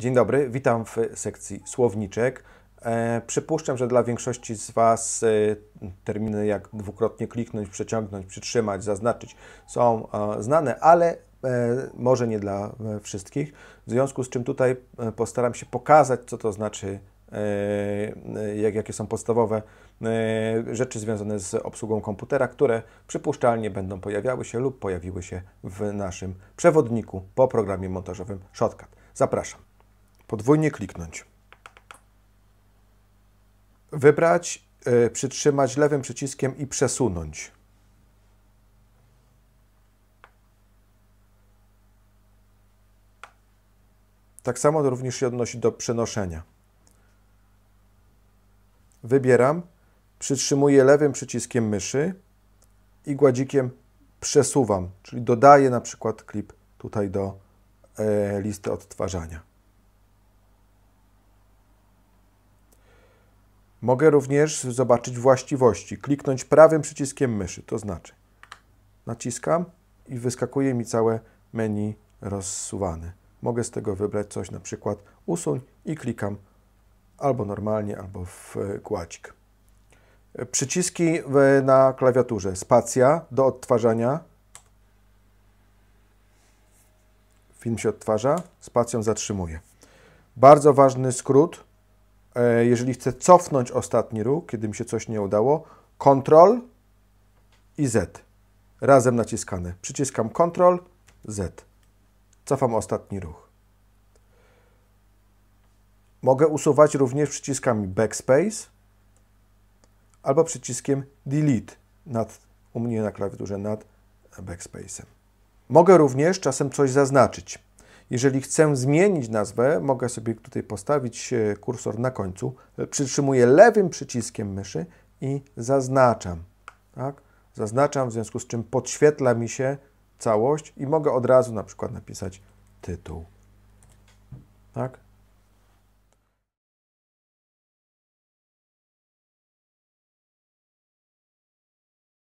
Dzień dobry, witam w sekcji słowniczek. E, przypuszczam, że dla większości z Was e, terminy jak dwukrotnie kliknąć, przeciągnąć, przytrzymać, zaznaczyć są e, znane, ale e, może nie dla e, wszystkich. W związku z czym tutaj e, postaram się pokazać, co to znaczy, jak, jakie są podstawowe rzeczy związane z obsługą komputera, które przypuszczalnie będą pojawiały się lub pojawiły się w naszym przewodniku po programie montażowym Shotcut. Zapraszam podwójnie kliknąć, wybrać, e, przytrzymać lewym przyciskiem i przesunąć. Tak samo to również się odnosi do przenoszenia. Wybieram, przytrzymuję lewym przyciskiem myszy i gładzikiem przesuwam, czyli dodaję na przykład klip tutaj do e, listy odtwarzania. Mogę również zobaczyć właściwości, kliknąć prawym przyciskiem myszy, to znaczy naciskam i wyskakuje mi całe menu rozsuwane. Mogę z tego wybrać coś, na przykład usuń i klikam albo normalnie, albo w e, gładzik. E, przyciski na klawiaturze. Spacja do odtwarzania. Film się odtwarza, spacją zatrzymuje. Bardzo ważny skrót E, jeżeli chcę cofnąć ostatni ruch, kiedy mi się coś nie udało, Ctrl i Z. Razem naciskane. Przyciskam Ctrl, Z. Cofam ostatni ruch. Mogę usuwać również przyciskami Backspace albo przyciskiem Delete nad, u mnie na klawiaturze nad Backspace'em. Mogę również czasem coś zaznaczyć. Jeżeli chcę zmienić nazwę, mogę sobie tutaj postawić e, kursor na końcu, e, przytrzymuję lewym przyciskiem myszy i zaznaczam. Tak? Zaznaczam, w związku z czym podświetla mi się całość i mogę od razu na przykład napisać tytuł. Tak?